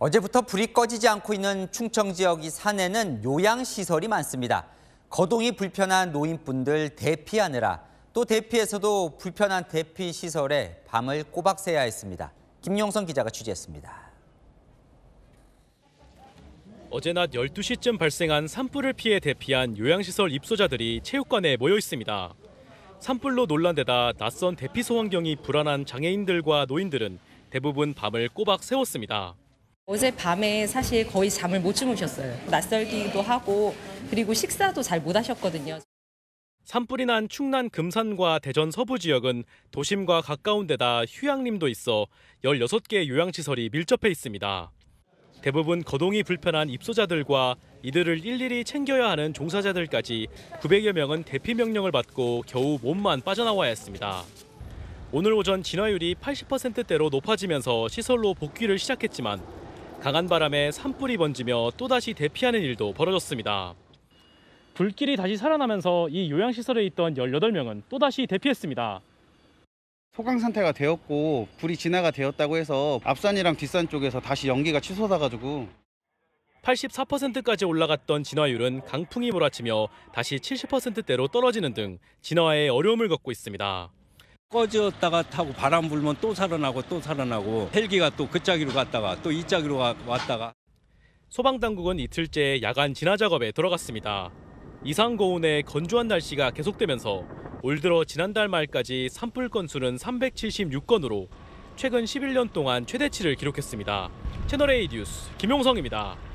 어제부터 불이 꺼지지 않고 있는 충청 지역 이 산에는 요양시설이 많습니다. 거동이 불편한 노인분들 대피하느라 또 대피에서도 불편한 대피 시설에 밤을 꼬박 새야 했습니다. 김용선 기자가 취재했습니다. 어제 낮 12시쯤 발생한 산불을 피해 대피한 요양시설 입소자들이 체육관에 모여 있습니다. 산불로 논란되다 낯선 대피소 환경이 불안한 장애인들과 노인들은 대부분 밤을 꼬박 새웠습니다. 어제 밤에 사실 거의 잠을 못 주무셨어요. 낯설기도 하고 그리고 식사도 잘 못 하셨거든요. 산불이 난 충남 금산과 대전 서부 지역은 도심과 가까운 데다 휴양림도 있어 1 6개 요양시설이 밀접해 있습니다. 대부분 거동이 불편한 입소자들과 이들을 일일이 챙겨야 하는 종사자들까지 900여 명은 대피 명령을 받고 겨우 몸만 빠져나와야 했습니다. 오늘 오전 진화율이 80%대로 높아지면서 시설로 복귀를 시작했지만 강한 바람에 산불이 번지며 또다시 대피하는 일도 벌어졌습니다. 불길이 다시 살아나면서 이 요양시설에 있던 18명은 또다시 대피했습니다. 소강 상태가 되었고 불이 진화가 되었다고 해서 앞산이랑 뒷산 쪽에서 다시 연기가 치솟아가지고 84%까지 올라갔던 진화율은 강풍이 몰아치며 다시 70%대로 떨어지는 등 진화에 어려움을 겪고 있습니다. 꺼졌다가 타고 바람 불면 또 살아나고 또 살아나고 헬기가 또그 짝으로 갔다가 또이 짝으로 왔다가 소방당국은 이틀째 야간 진화 작업에 들어갔습니다. 이상 고온의 건조한 날씨가 계속되면서 올 들어 지난달 말까지 산불 건수는 376건으로 최근 11년 동안 최대치를 기록했습니다. 채널A 뉴스 김용성입니다.